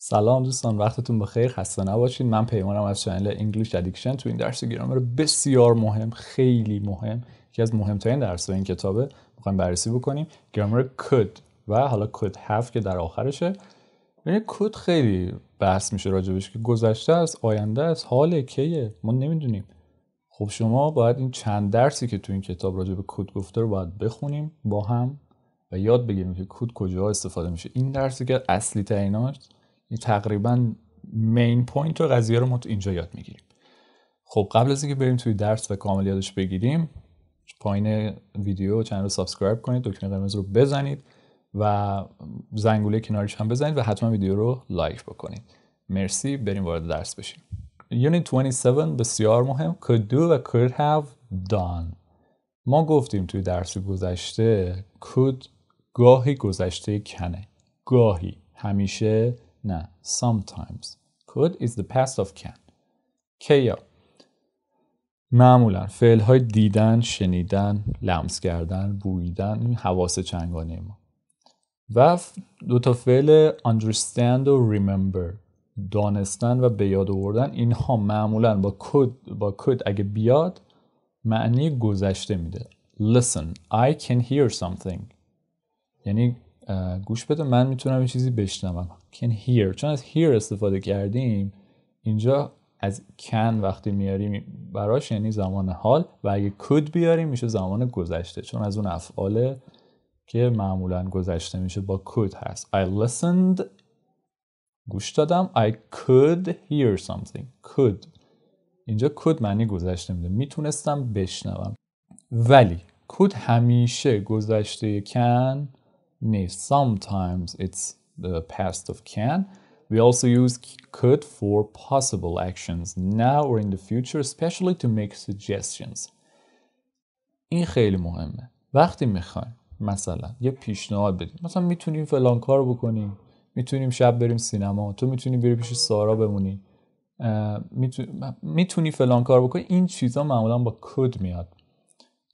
سلام دوستان وقتتون بخیر خسته نباشید من پیمانم از چنل انگلیش ادیکشن تو این درس گرامر بسیار مهم خیلی مهم یکی از مهمترین درس این کتابه میخوایم بررسی بکنیم گرامر could و حالا could have که در آخرشه یعنی could خیلی بحث میشه راجبش که گذشته است آینده است حال کیه ما نمیدونیم خب شما باید این چند درسی که تو این کتاب راجع به گفته رو باید بخونیم با هم و یاد بگیریم که کود کجا استفاده میشه این درسی که اصلی یعنی تقریبا مین پوینت و قضیه رو ما تو اینجا یاد میگیریم خب قبل از اینکه بریم توی درس و کامل یادش بگیریم پایین ویدیو چند رو سابسکرایب کنید دکمه قرمز رو بزنید و زنگوله کناریش هم بزنید و حتما ویدیو رو لایک بکنید مرسی بریم وارد درس بشیم یونیت 27 بسیار مهم could do و could have done ما گفتیم توی درس گذشته could گاهی گذشته کنه گاهی همیشه نه sometimes could is the past of can کیا معمولا فعل های دیدن شنیدن لمس کردن بویدن این حواس چنگانه ما و دو تا فعل understand و remember دانستن و به یاد آوردن اینها معمولا با could با Could اگه بیاد معنی گذشته میده listen I can hear something یعنی گوش بده من میتونم یه چیزی بشنوم can hear چون از hear استفاده کردیم اینجا از can وقتی میاریم براش یعنی زمان حال و اگه could بیاریم میشه زمان گذشته چون از اون افعال که معمولا گذشته میشه با could هست I listened گوش دادم I could hear something could اینجا could معنی گذشته میده میتونستم بشنوم ولی could همیشه گذشته can Sometimes it's the past of can. We also use could for possible actions now or in the future, especially to make suggestions. این خیلی مهمه. وقتی میخوایم مثلا یه پیشنهاد بدیم مثلا میتونیم فلان کار بکنیم میتونیم شب بریم سینما تو میتونی بری پیش سارا بمونی میتونی فلان کار بکنی این چیزا معمولا با کد میاد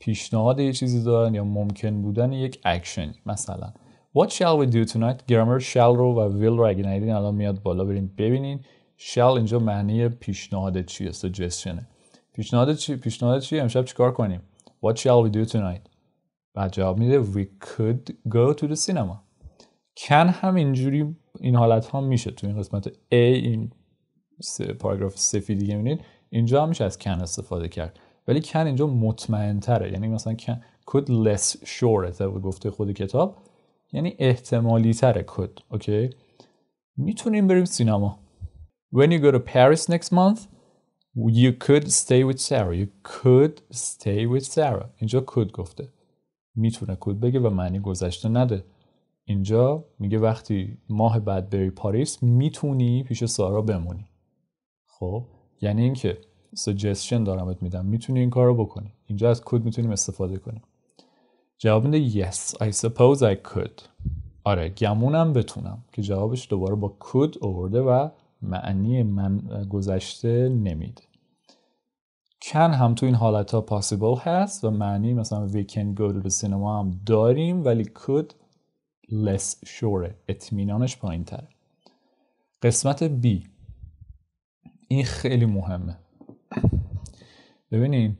پیشنهاد یه چیزی دارن یا ممکن بودن یک اکشن مثلا What shall we do tonight؟ گرامر shall رو و will رو اگه ندیدین الان میاد بالا برین ببینین shall اینجا معنی پیشنهاد چیه سجستشنه پیشنهاد چی پیشنهاد چی امشب چیکار کنیم What shall we do tonight؟ بعد جواب میده we could go to the cinema can هم اینجوری این حالت ها میشه تو این قسمت A این پاراگراف سفیدی که اینجا هم میشه از can استفاده کرد ولی کن اینجا مطمئن تره یعنی مثلا can, could less sure گفته خود کتاب یعنی احتمالی تره کد. اوکی میتونیم بریم سینما When you go to Paris next month You could stay with Sarah You could stay with Sarah اینجا could گفته میتونه کد بگه و معنی گذشته نده اینجا میگه وقتی ماه بعد بری پاریس میتونی پیش سارا بمونی خب یعنی اینکه سجستشن دارم بهت میدم میتونی این کار رو بکنی اینجا از کود میتونیم استفاده کنیم جواب میده yes I suppose I could آره گمونم بتونم که جوابش دوباره با could اوورده و معنی من گذشته نمیده can هم تو این حالت ها possible هست و معنی مثلا we can go to the cinema هم داریم ولی could less sure اطمینانش پایین تره قسمت B این خیلی مهمه ببینین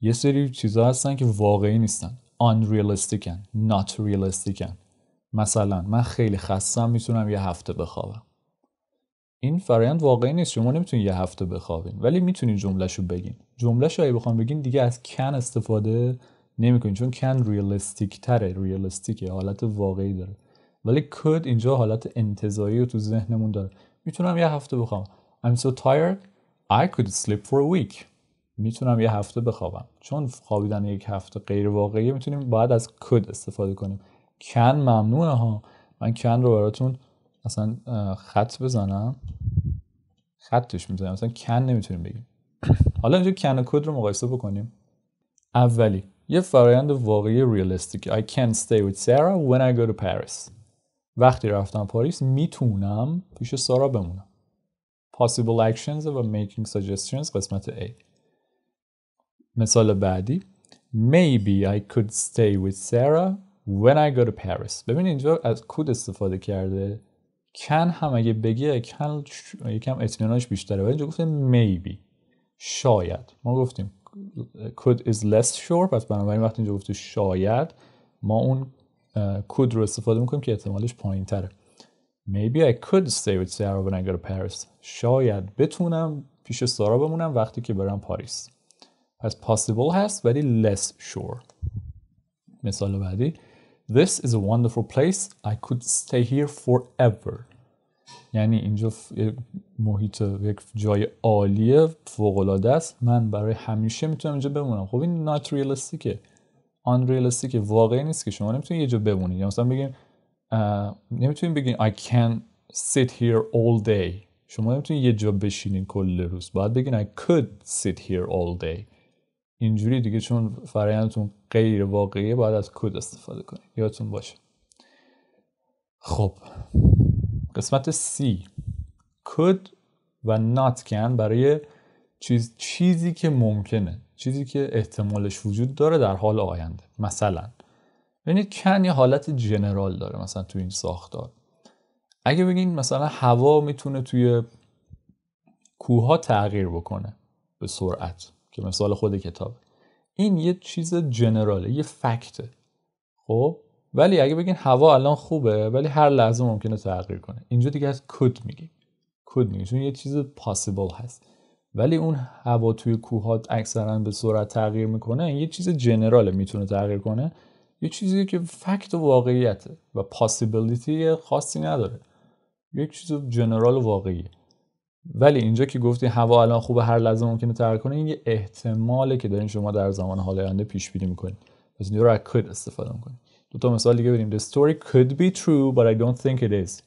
یه سری چیزا هستن که واقعی نیستن unrealisticن not realisticن مثلا من خیلی خستم میتونم یه هفته بخوابم این فرایند واقعی نیست شما نمیتونین یه هفته بخوابین ولی میتونین جملهشو بگین جملهشو اگه بخوام بگین دیگه از کن استفاده نمیکنین چون کن ریالیستیک تره ریالیستیک حالت واقعی داره ولی could اینجا حالت انتظاری رو تو ذهنمون داره میتونم یه هفته بخوام I'm so tired I could sleep for a week میتونم یه هفته بخوابم چون خوابیدن یک هفته غیر واقعیه میتونیم باید از کد استفاده کنیم کن ممنوعه ها من کن رو براتون اصلا خط بزنم خطش میزنیم مثلا کن نمیتونیم بگیم حالا اینجا کن و کد رو مقایسه بکنیم اولی یه فرایند واقعی ریالستیک I can stay with Sarah when I go to Paris وقتی رفتم پاریس میتونم پیش سارا بمونم Possible actions و making suggestions قسمت A مثال بعدی Maybe I could stay with Sarah when I go to Paris ببین اینجا از کود استفاده کرده can هم اگه بگی can یکم اطمینانش بیشتره ولی اینجا گفته maybe شاید ما گفتیم could is less sure پس بنابراین وقتی اینجا گفته شاید ما اون کود رو استفاده میکنیم که احتمالش پایین تره Maybe I could stay with Sarah when I go to Paris. شاید بتونم پیش سارا بمونم وقتی که برم پاریس. پس possible هست ولی less sure مثال بعدی This is a wonderful place I could stay here forever یعنی اینجا محیط یک جای عالیه فوق العاده است من برای همیشه میتونم اینجا بمونم خب این نات ریالستیکه آن واقعی نیست که شما نمیتونید یه جا بمونید یعنی مثلا بگیم نمیتونید بگین I can sit here all day شما نمیتونید یه جا بشینین کل روز باید بگین I could sit here all day اینجوری دیگه چون فرایندتون غیر واقعیه باید از کد استفاده کنید یادتون باشه خب قسمت C کد و نات کن برای چیز چیزی که ممکنه چیزی که احتمالش وجود داره در حال آینده مثلا ببینید کن یه حالت جنرال داره مثلا تو این ساختار اگه بگین مثلا هوا میتونه توی کوه ها تغییر بکنه به سرعت که مثال خود کتاب این یه چیز جنراله یه فکته خب ولی اگه بگین هوا الان خوبه ولی هر لحظه ممکنه تغییر کنه اینجا دیگه از کد میگی کد میگیم چون یه چیز پاسیبل هست ولی اون هوا توی کوهات اکثرا به سرعت تغییر میکنه یه چیز جنراله میتونه تغییر کنه یه چیزی که فکت و واقعیته و پاسیبلیتی خاصی نداره یک چیز جنرال و واقعیه ولی اینجا که گفتی هوا الان خوبه هر لحظه ممکنه تغییر کنه این یه احتماله که دارین شما در زمان حال آینده پیش بینی میکنید پس اینجا رو از could استفاده میکنید دو تا مثال دیگه بریم the story could be true but I don't think it is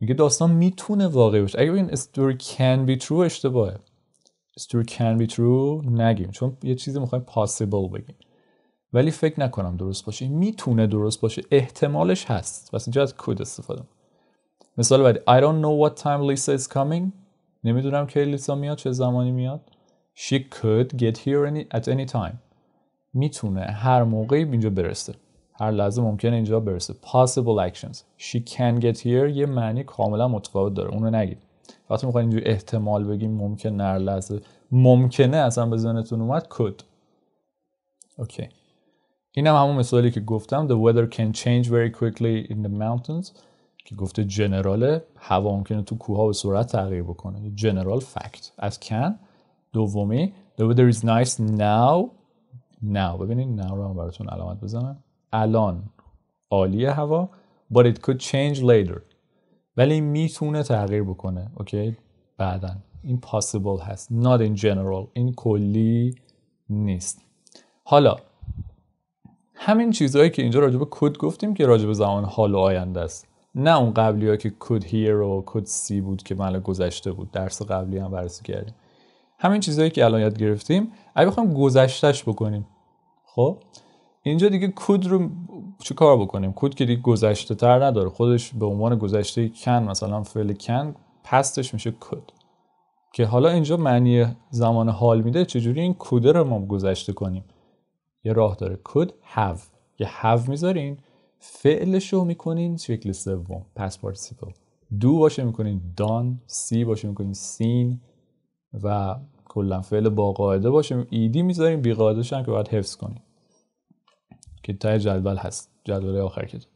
میگه داستان میتونه واقعی باشه اگه بگین story can be true اشتباهه story can be true نگیم چون یه چیزی میخوایم possible بگیم ولی فکر نکنم درست باشه میتونه درست باشه احتمالش هست پس اینجا از could استفاده مثال بعدی I don't know what time Lisa is coming نمیدونم که لیسا میاد چه زمانی میاد She could get here any, at any time میتونه هر موقعی اینجا برسه هر لحظه ممکنه اینجا برسه possible actions she can get here یه معنی کاملا متفاوت داره اونو نگید وقتی میخواین اینجا احتمال بگیم ممکن هر لحظه ممکنه اصلا به ذهنتون اومد could اوکی این هم همون مثالی که گفتم the weather can change very quickly in the mountains که گفته جنرال هوا ممکنه تو کوه به سرعت تغییر بکنه یعنی جنرال فکت از کن دومی the weather is nice now now ببینید now رو هم براتون علامت بزنم الان عالی هوا but it could change later ولی میتونه تغییر بکنه اوکی بعدا این possible هست not in general این کلی نیست حالا همین چیزهایی که اینجا راجب کد گفتیم که راجب زمان حال و آینده است نه اون قبلی ها که کد هیر و کد سی بود که مال گذشته بود درس قبلی هم بررسی کردیم همین چیزهایی که الان یاد گرفتیم اگه بخوایم گذشتهش بکنیم خب اینجا دیگه کد رو چه کار بکنیم کد که دیگه گذشته تر نداره خودش به عنوان گذشته کن مثلا فعل کن پستش میشه کد که حالا اینجا معنی زمان حال میده چجوری این کد رو ما گذشته کنیم یه راه داره کد have یه have میذارین فعلش رو میکنین شکل سوم پس پارتیسیپل دو باشه میکنین دان سی باشه میکنین سین و کلا فعل با قاعده باشه ایدی میذاریم بی قاعده شن که باید حفظ کنیم که تای جدول هست جدول آخر کتاب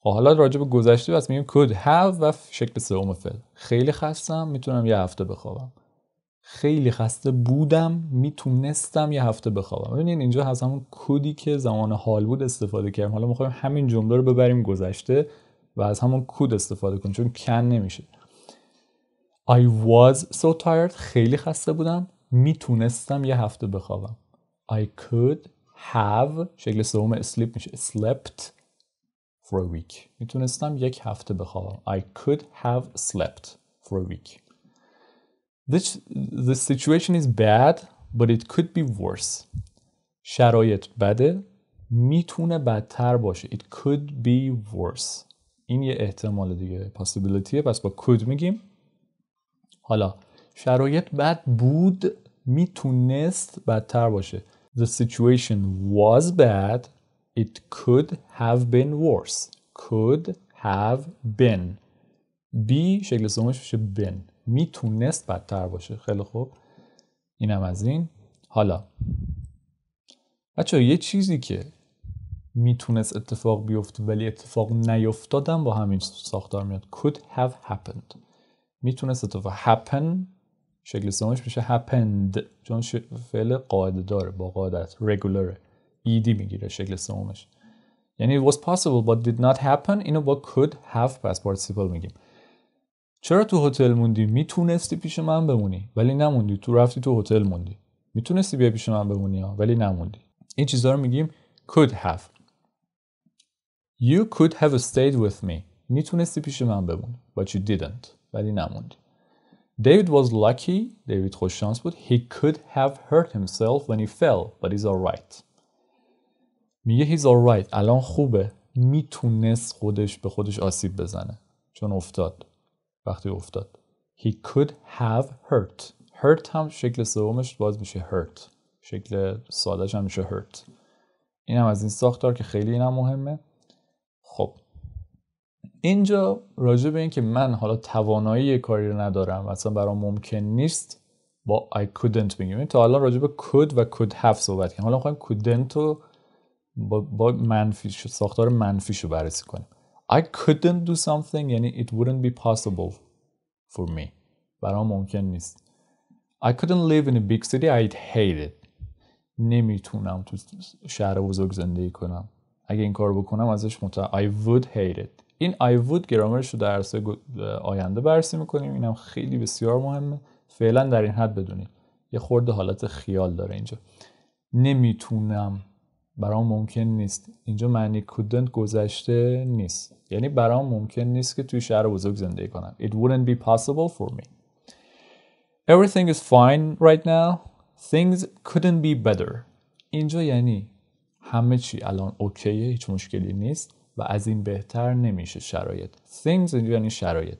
خب، حالا راجع به گذشته بس میگیم کود have و شکل سوم فعل خیلی خستم میتونم یه هفته بخوابم خیلی خسته بودم میتونستم یه هفته بخوابم ببینید اینجا هست همون کودی که زمان حال بود استفاده کردم حالا میخوایم همین جمله رو ببریم گذشته و از همون کود استفاده کنیم چون کن نمیشه I was so tired خیلی خسته بودم میتونستم یه هفته بخوابم I could have شکل سوم sleep میشه slept for a week میتونستم یک هفته بخوابم I could have slept for a week This, the situation is bad, but it could be worse. شرایط بده میتونه بدتر باشه. It could be worse. این یه احتمال دیگه. Possibility پس با could میگیم. حالا شرایط بد بود میتونست بدتر باشه. The situation was bad. It could have been worse. Could have been. B شکل سومش میشه been. میتونست بدتر باشه خیلی خوب اینم از این حالا بچه یه چیزی که میتونست اتفاق بیفته ولی اتفاق نیفتادم با همین ساختار میاد could have happened میتونست اتفاق happen شکل سومش میشه happened چون فعل قاعده داره با قاعدت regular ایدی میگیره شکل سومش یعنی it was possible but did not happen اینو با could have پس participle میگیم چرا تو هتل موندی میتونستی پیش من بمونی ولی نموندی تو رفتی تو هتل موندی میتونستی بیا پیش من بمونی ها ولی نموندی این چیزا رو میگیم could have you could have stayed with me میتونستی پیش من بمونی but you didn't ولی نموندی David was lucky دیوید خوش شانس بود he could have hurt himself when he fell but he's alright میگه he's alright الان خوبه میتونست خودش به خودش آسیب بزنه چون افتاد وقتی افتاد he could have hurt hurt هم شکل سومش باز میشه hurt شکل سادهش هم میشه hurt این هم از این ساختار که خیلی اینم مهمه خب اینجا راجع به این که من حالا توانایی کاری رو ندارم اصلا برام ممکن نیست با I couldn't بگیم. تا الان راجع به could و could have صحبت کنیم حالا میخوایم couldn't رو با, با منفی ساختار منفیش رو بررسی کنیم I couldn't do something یعنی it wouldn't be possible for me برام ممکن نیست I couldn't live in a big city I'd hate it نمیتونم تو شهر بزرگ زندگی کنم اگه این کار بکنم ازش متع... I would hate it این I would گرامرش رو در آینده برسی میکنیم اینم خیلی بسیار مهمه فعلا در این حد بدونید یه خورده حالت خیال داره اینجا نمیتونم برام ممکن نیست اینجا معنی couldn't گذشته نیست یعنی برام ممکن نیست که توی شهر بزرگ زندگی کنم it wouldn't be possible for me everything is fine right now things couldn't be better اینجا یعنی همه چی الان اوکیه هیچ مشکلی نیست و از این بهتر نمیشه شرایط things اینجا یعنی شرایط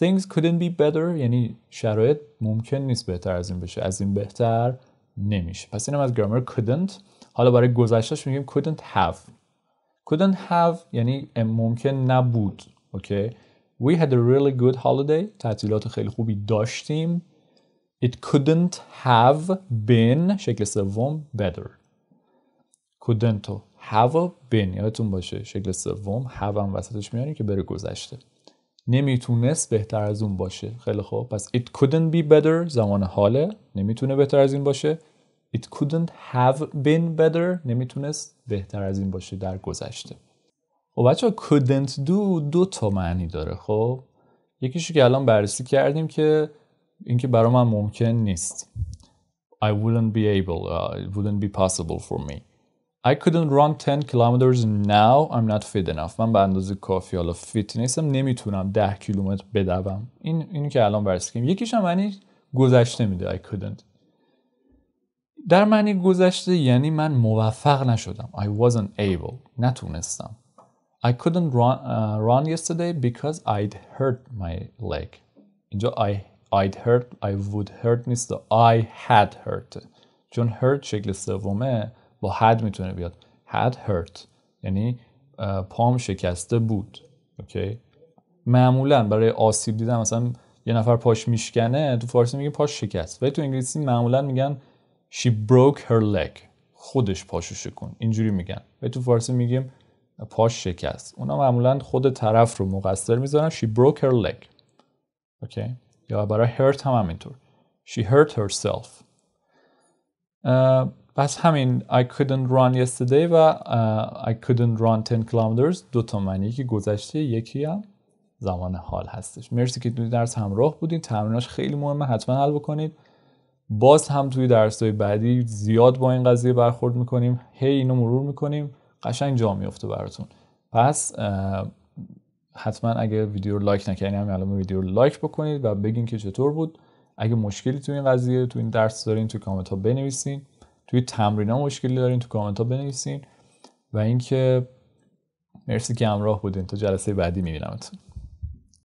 things couldn't be better یعنی شرایط ممکن نیست بهتر از این بشه از این بهتر نمیشه پس اینم از گرامر couldn't حالا برای گذشتهش میگیم couldn't have couldn't have یعنی ممکن نبود اوکی we had a really good holiday تعطیلات خیلی خوبی داشتیم it couldn't have been شکل سوم better couldn't have been یادتون باشه شکل سوم have هم وسطش میاریم که بره گذشته نمیتونست بهتر از اون باشه خیلی خوب پس it couldn't be better زمان حاله نمیتونه بهتر از این باشه It couldn't have been better نمیتونست بهتر از این باشه در گذشته خب بچه couldn't do دو تا معنی داره خب یکیشو که الان بررسی کردیم که اینکه برای من ممکن نیست I wouldn't be able uh, it wouldn't be possible for me I couldn't run 10 kilometers now I'm not fit enough من به اندازه کافی حالا فیت نیستم نمیتونم 10 کیلومتر بدوم این اینو که الان بررسی کردیم یکیش هم معنی گذشته میده I couldn't در معنی گذشته یعنی من موفق نشدم I wasn't able نتونستم I couldn't run, uh, run yesterday because I'd hurt my leg اینجا I, I'd hurt I would hurt نیست I had hurt چون hurt شکل سومه با had میتونه بیاد had hurt یعنی uh, پام شکسته بود اوکی معمولا برای آسیب دیدم مثلا یه نفر پاش میشکنه تو فارسی میگه پاش شکست ولی تو انگلیسی معمولا میگن She broke her leg. خودش پاشو شکن. اینجوری میگن. به تو فارسی میگیم پاش شکست. اونا معمولا خود طرف رو مقصر میذارن. She broke her leg. okay. یا برای hurt هم همینطور. She hurt herself. Uh, پس همین I couldn't run yesterday و uh, I couldn't run 10 kilometers دو تا معنی که گذشته یکی هم زمان حال هستش مرسی که توی درس همراه بودین تمریناش خیلی مهمه حتما حل بکنید باز هم توی های بعدی زیاد با این قضیه برخورد میکنیم هی اینو مرور میکنیم قشنگ جا میفته براتون پس حتما اگر ویدیو رو لایک نکردین همین الان ویدیو رو لایک بکنید و بگین که چطور بود اگه مشکلی تو این قضیه تو این درس دارین تو کامنت ها بنویسین توی تمرین ها مشکلی دارین تو کامنت ها بنویسین و اینکه مرسی که همراه بودین تا جلسه بعدی میبینمتون